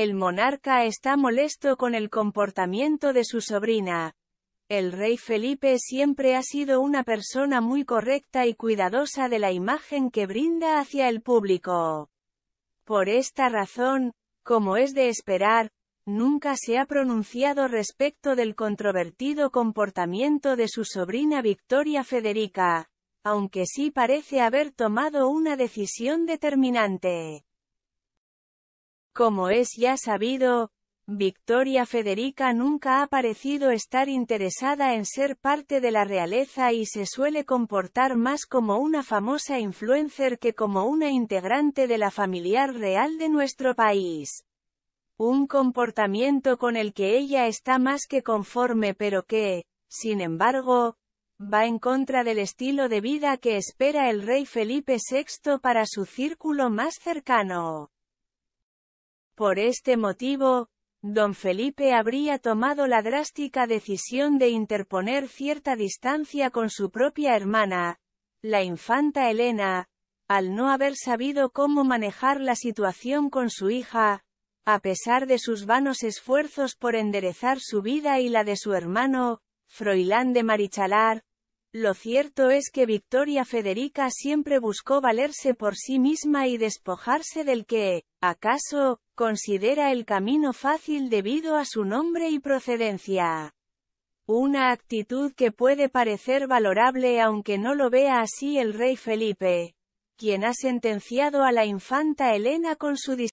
El monarca está molesto con el comportamiento de su sobrina. El rey Felipe siempre ha sido una persona muy correcta y cuidadosa de la imagen que brinda hacia el público. Por esta razón, como es de esperar, nunca se ha pronunciado respecto del controvertido comportamiento de su sobrina Victoria Federica, aunque sí parece haber tomado una decisión determinante. Como es ya sabido, Victoria Federica nunca ha parecido estar interesada en ser parte de la realeza y se suele comportar más como una famosa influencer que como una integrante de la familiar real de nuestro país. Un comportamiento con el que ella está más que conforme pero que, sin embargo, va en contra del estilo de vida que espera el rey Felipe VI para su círculo más cercano. Por este motivo, don Felipe habría tomado la drástica decisión de interponer cierta distancia con su propia hermana, la infanta Elena, al no haber sabido cómo manejar la situación con su hija, a pesar de sus vanos esfuerzos por enderezar su vida y la de su hermano, Froilán de Marichalar, lo cierto es que Victoria Federica siempre buscó valerse por sí misma y despojarse del que, acaso, considera el camino fácil debido a su nombre y procedencia. Una actitud que puede parecer valorable aunque no lo vea así el rey Felipe, quien ha sentenciado a la infanta Elena con su